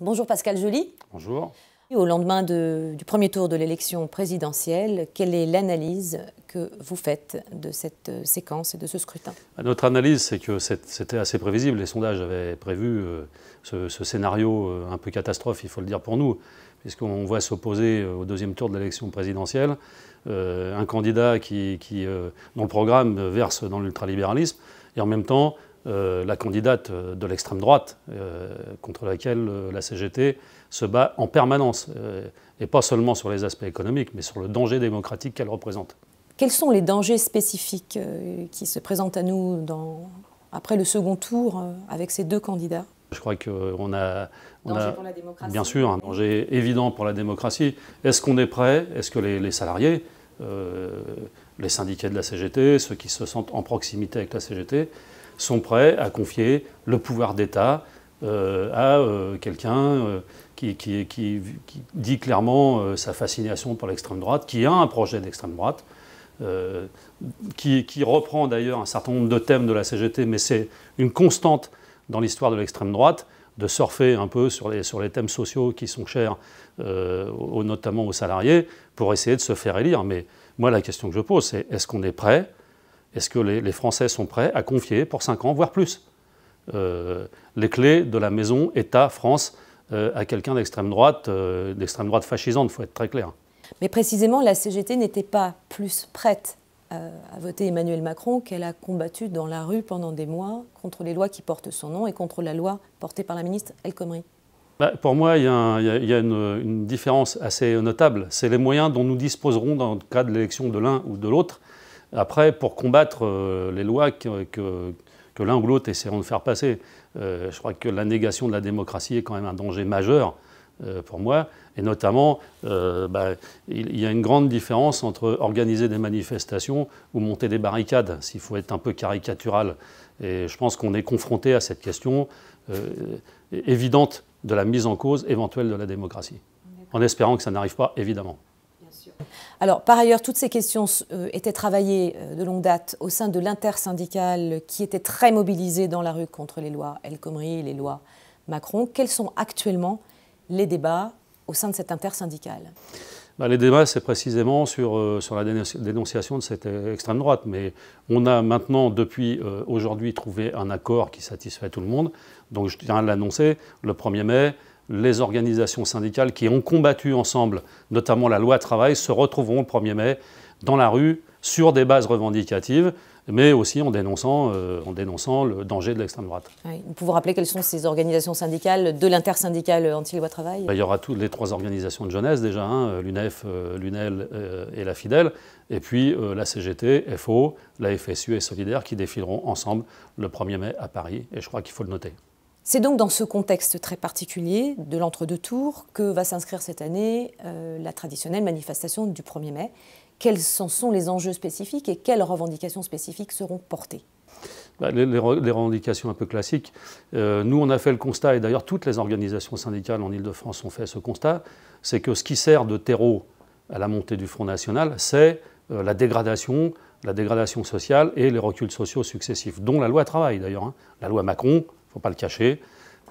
Bonjour Pascal Joly. Bonjour. Au lendemain du premier tour de l'élection présidentielle, quelle est l'analyse que vous faites de cette euh, séquence et de ce scrutin bah, Notre analyse, c'est que c'était assez prévisible. Les sondages avaient prévu euh, ce, scénario euh, un peu catastrophe, il faut le dire pour nous, puisqu'on voit s'opposer au deuxième tour de l'élection présidentielle un candidat qui, qui, dont le programme verse dans l'ultralibéralisme, et en même temps euh, la candidate euh, de l'extrême droite euh, contre laquelle la CGT se bat en permanence, et pas seulement sur les aspects économiques, mais sur le danger démocratique qu'elle représente. Quels sont les dangers spécifiques qui se présentent à nous après le second tour avec ces deux candidats je crois qu'on a, bien sûr un danger évident pour la démocratie. Est-ce qu'on est prêt Est-ce que les, les salariés, les syndicats de la CGT, ceux qui se sentent en proximité avec la CGT, sont prêts à confier le pouvoir d'État euh, à euh, quelqu'un euh, qui, qui, dit clairement sa fascination pour l'extrême droite, qui a un projet d'extrême droite, qui, reprend d'ailleurs un certain nombre de thèmes de la CGT, mais c'est une constante dans l'histoire de l'extrême droite de surfer un peu sur les, sur les thèmes sociaux qui sont chers notamment aux salariés pour essayer de se faire élire. Mais moi, la question que je pose, c'est est-ce qu'on est prêt est-ce que les, Français sont prêts à confier pour cinq ans, voire plus, euh, les clés de la maison État-France euh, à quelqu'un d'extrême droite, euh, d'extrême droite fascisante, il faut être très clair. Mais précisément, la CGT n'était pas plus prête à voter Emmanuel Macron qu'elle a combattu dans la rue pendant des mois contre les lois qui portent son nom et contre la loi portée par la ministre El Khomri. Bah, pour moi, il y a, une, différence assez notable. C'est les moyens dont nous disposerons dans le cas de l'élection de l'un ou de l'autre. Après, pour combattre euh, les lois que, l'un ou l'autre essaieront de faire passer, euh, je crois que la négation de la démocratie est quand même un danger majeur euh, pour moi. Et notamment, bah, il, y a une grande différence entre organiser des manifestations ou monter des barricades, s'il faut être un peu caricatural. Et je pense qu'on est confronté à cette question évidente de la mise en cause éventuelle de la démocratie, en espérant que ça n'arrive pas, évidemment. Alors, par ailleurs, toutes ces questions euh, étaient travaillées euh, de longue date au sein de l'intersyndicale qui était très mobilisée dans la rue contre les lois El Khomri, les lois Macron. Quels sont actuellement les débats au sein de cet intersyndicale ben, Les débats, c'est précisément sur, euh, sur la dénonciation de cette extrême droite. Mais on a maintenant, depuis aujourd'hui, trouvé un accord qui satisfait tout le monde. Donc, je tiens à l'annoncer, le 1er mai, les organisations syndicales qui ont combattu ensemble, notamment la loi travail, se retrouveront le 1er mai dans la rue sur des bases revendicatives, mais aussi en dénonçant, euh, le danger de l'extrême droite. Oui. Vous pouvez rappeler quelles sont ces organisations syndicales de l'intersyndicale anti-loi travail bah, Il y aura toutes les trois organisations de jeunesse déjà, hein, l'UNEF, euh, l'UNEL euh, et la FIDEL, et puis la CGT, FO, la FSU et Solidaire qui défileront ensemble le 1er mai à Paris, et je crois qu'il faut le noter. C'est donc dans ce contexte très particulier de l'entre-deux tours que va s'inscrire cette année euh, la traditionnelle manifestation du 1er mai. Quels en sont les enjeux spécifiques et quelles revendications spécifiques seront portées bah, les, revendications un peu classiques. Euh, nous, on a fait le constat, et d'ailleurs toutes les organisations syndicales en Ile-de-France ont fait ce constat, c'est que ce qui sert de terreau à la montée du Front National, c'est euh, la dégradation, la dégradation sociale et les reculs sociaux successifs, dont la loi travail d'ailleurs. Hein. La loi Macron, ne faut pas le cacher.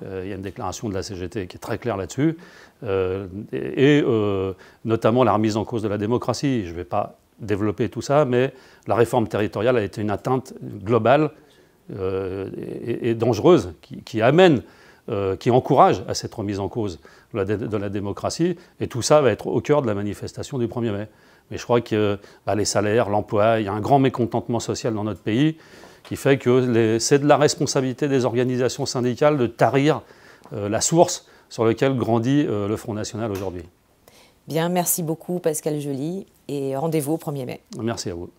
Euh, il y a une déclaration de la CGT qui est très claire là-dessus, euh, et, euh, notamment la remise en cause de la démocratie. Je ne vais pas développer tout ça, mais la réforme territoriale a été une atteinte globale et, dangereuse qui amène euh, qui encourage à cette remise en cause de la, démocratie. Et tout ça va être au cœur de la manifestation du 1er mai. Mais je crois que bah, les salaires, l'emploi, il y a un grand mécontentement social dans notre pays qui fait que c'est de la responsabilité des organisations syndicales de tarir euh, la source sur laquelle grandit euh, le Front National aujourd'hui. Bien, merci beaucoup Pascal Joly et rendez-vous au 1er mai. Merci à vous.